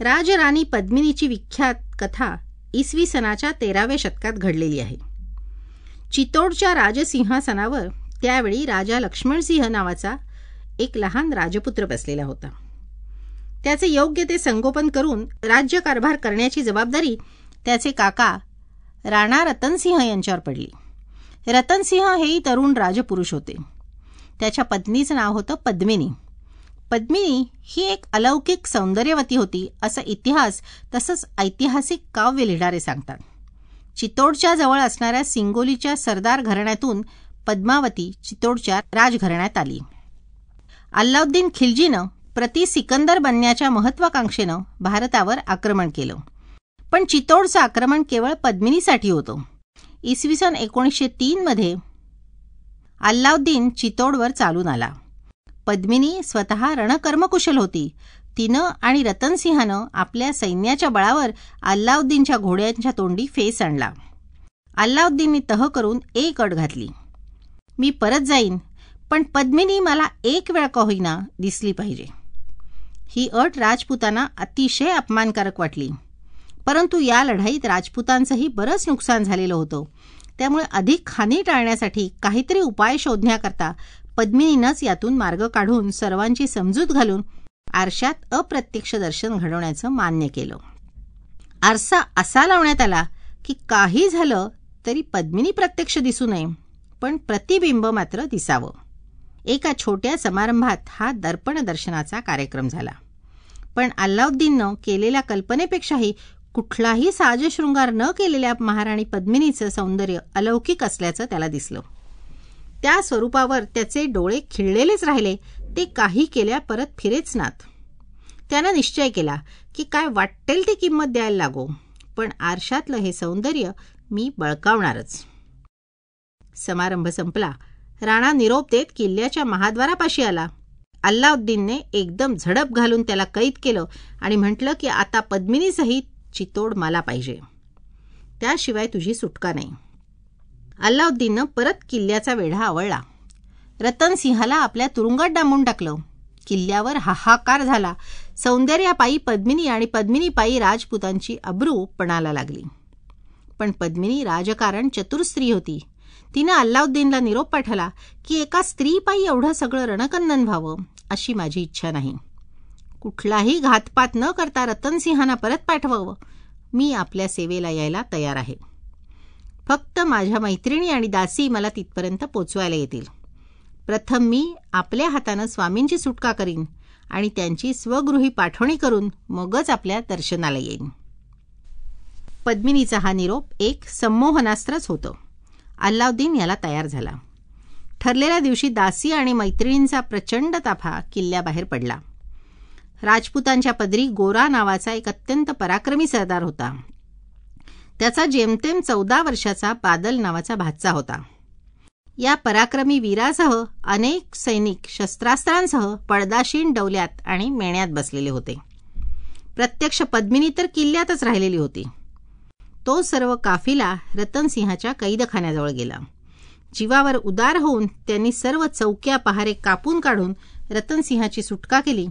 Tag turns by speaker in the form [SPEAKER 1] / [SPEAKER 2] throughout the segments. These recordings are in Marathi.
[SPEAKER 1] राजराणी पद्मिनीची विख्यात कथा इसवी सनाच्या तेराव्या शतकात घडलेली आहे चितोडच्या राजसिंहासनावर त्यावेळी राजा लक्ष्मणसिंह नावाचा एक लहान राजपुत्र बसलेला होता त्याचे योग्य ते संगोपन करून राज्यकारभार करण्याची जबाबदारी त्याचे काका राणा रतनसिंह यांच्यावर पडली रतनसिंह हेही तरुण राजपुरुष होते त्याच्या पत्नीचं नाव होतं पद्मिनी पद्मिनी ही एक अलौकिक सौंदर्यवती होती असा इतिहास तसंच ऐतिहासिक काव्य लिहिणारे सांगतात चितोडच्या जवळ असणाऱ्या सिंगोलीच्या सरदार घराण्यातून पद्मावती चितोडच्या राजघराण्यात आली अल्लाउद्दीन खिलजीनं प्रति सिकंदर बनण्याच्या महत्वाकांक्षेनं भारतावर आक्रमण केलं पण चितोडचं आक्रमण केवळ पद्मिनीसाठी होतं इसवी सन एकोणीसशे तीनमध्ये अल्लाउद्दीन चितोडवर चालून आला पद्मिनी स्वतः रणकर्मकुशल होती तिनं आणि रतनसिंहानं आपल्या सैन्याच्या बळावर अल्लाउद्दीनच्या घोड्यांच्या तोंडी फेस आणला अल्लाउद्दीनने तह करून एक अट घातली मी परत जाईन पण पद्मिनी मला एक वेळ का होईना दिसली पाहिजे ही अट राजपुतांना अतिशय अपमानकारक वाटली परंतु या लढाईत राजपुतांचंही बरंच नुकसान झालेलं होतं त्यामुळे अधिक हानी टाळण्यासाठी काहीतरी उपाय शोधण्याकरता पद्मिनीनंच यातून मार्ग काढून सर्वांची समजूत घालून आरशात अप्रत्यक्ष दर्शन घडवण्याचं मान्य केलं आरसा असा लावण्यात आला की काही झालं तरी पद्मिनी प्रत्यक्ष दिसू नये पण प्रतिबिंब मात्र दिसावं एका छोट्या समारंभात हा दर्पण दर्शनाचा कार्यक्रम झाला पण अल्लाउद्दीननं केलेल्या कल्पनेपेक्षाही कुठलाही साजशृंगार न केलेल्या महाराणी पद्मिनीचं सौंदर्य अलौकिक असल्याचं त्याला दिसलं त्या स्वरूपावर त्याचे डोळे खिळलेलेच राहिले ते काही केल्या परत फिरेच नात त्यानं निश्चय केला की काय वाटेल ती किंमत द्यायला लागो पण आरशातलं हे सौंदर्य मी बळकावणारच समारंभ संपला राणा निरोप देत किल्ल्याच्या महाद्वारापाशी आला अल्लाउद्दीनने एकदम झडप घालून त्याला कैद केलं आणि म्हटलं की आता पद्मिनीसहित चितोड मला पाहिजे त्याशिवाय तुझी सुटका नाही अल्लाउद्दीननं परत किल्ल्याचा वेढा आवळला रतन सिंहाला आपल्या तुरुंगात डांबून टाकलं किल्ल्यावर हाहाकार झाला सौंदर्यापायी पद्मिनी आणि पद्मिनीपायी राजपुतांची अब्रू पणाला लागली पण पद्मिनी राजकारण चतुर स्त्री होती तिनं अल्लाउद्दीनला निरोप पाठवला की एका स्त्रीपायी एवढं सगळं रणकंदन व्हावं अशी माझी इच्छा नाही कुठलाही घातपात न करता रतनसिंहांना परत पाठवावं मी आपल्या सेवेला यायला तयार आहे फक्त माझ्या मैत्रिणी आणि दासी मला तिथपर्यंत पोचवायला येतील प्रथम मी आपल्या हातानं स्वामींची सुटका करीन आणि त्यांची स्वगृही पाठवणी करून मगच आपल्या दर्शनाला येईन पद्मिनीचा हा निरोप एक संमोहनास्त्रच होतं अल्लाउद्दीन याला तयार झाला ठरलेल्या दिवशी दासी आणि मैत्रिणींचा प्रचंड ताफा किल्ल्याबाहेर पडला राजपूतांच्या पदरी गोरा नावाचा एक अत्यंत पराक्रमी सरदार होता त्याचा जेमतेम चौदा वर्षाचा बादल नावाचा भाचा होता या पराक्रमी वीरासह अनेक सैनिक शस्त्रास्त्रांसह पडदाशीन डवल्यात आणि मेण्यात बसलेले होते प्रत्यक्ष पद्मिनी तर किल्ल्यातच राहिलेली होती तो सर्व काफिला रतनसिंहाच्या कैदखान्याजवळ गेला जीवावर उदार होऊन त्यांनी सर्व चौक्या पहारे कापून काढून रतनसिंहाची सुटका केली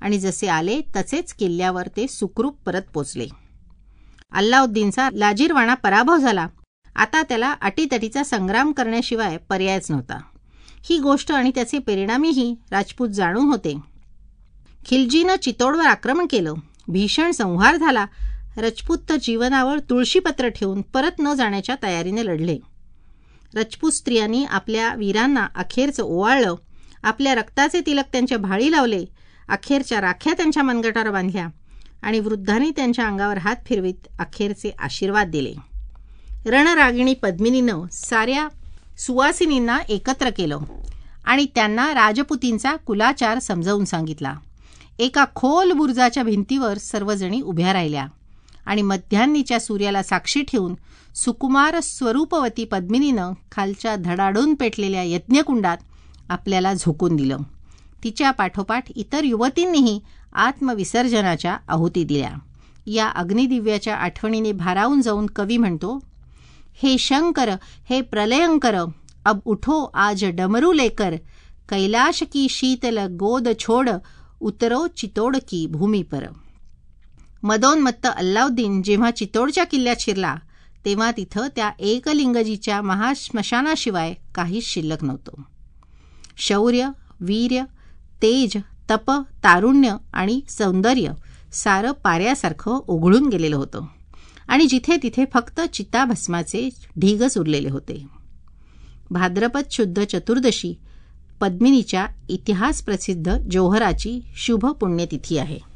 [SPEAKER 1] आणि जसे आले तसेच किल्ल्यावर ते सुखरूप परत पोचले अल्लाउद्दीनचा लाजीरवाणा पराभव झाला आता त्याला अटीतटीचा संग्राम करण्याशिवाय पर्यायच नव्हता ही गोष्ट आणि त्याचे परिणामीही राजपूत जाणून होते खिलजीनं चितोडवर आक्रमण केलं भीषण संहार झाला रजपूत तर जीवनावर तुळशीपत्र ठेवून परत न जाण्याच्या तयारीने लढले रजपूत स्त्रियांनी आपल्या वीरांना अखेरचं ओवाळलं आपल्या रक्ताचे तिलक त्यांच्या भाळी लावले अखेरच्या राख्या त्यांच्या मनगटावर बांधल्या आणि वृद्धांनी त्यांच्या अंगावर हात फिरवीत अखेरचे आशीर्वाद दिले रणरागिणी पद्मिनीनं साऱ्या सुवासिनींना एकत्र केलं आणि त्यांना राजपुतींचा कुलाचार समजावून सांगितला एका खोल बुर्जाच्या भिंतीवर सर्वजणी उभ्या राहिल्या आणि मध्यान्नीच्या सूर्याला साक्षी ठेवून सुकुमार स्वरूपवती पद्मिनीनं खालच्या धडाडून पेटलेल्या यज्ञकुंडात आपल्याला झोकून दिलं तिच्या पाठोपाठ इतर युवतींनीही आत्मविसर्जनाच्या आहुती दिल्या या अग्निदिव्याच्या आठवणीने भारावून जाऊन कवी म्हणतो हे शंकर हे प्रलयंकर अब उठो आज डमरू लेकर कैलाश की शीतल गोद छोड उतरो चितोड की पर मदोन्मत्त अल्लाउद्दीन जेव्हा चितोडच्या किल्ल्यात शिरला तेव्हा तिथं त्या एकलिंगजीच्या महाश्मशानाशिवाय काहीच शिल्लक नव्हतं शौर्य वीर्य तेज तप तारुण्य आणि सौंदर्य सारं पाऱ्यासारखं ओघळून गेलेलं होतं आणि जिथे तिथे फक्त चिताभस्माचे ढीगच उरलेले होते भाद्रपद शुद्ध चतुर्दशी पद्मिनीच्या इतिहास प्रसिद्ध जोहराची शुभ पुण्यतिथी आहे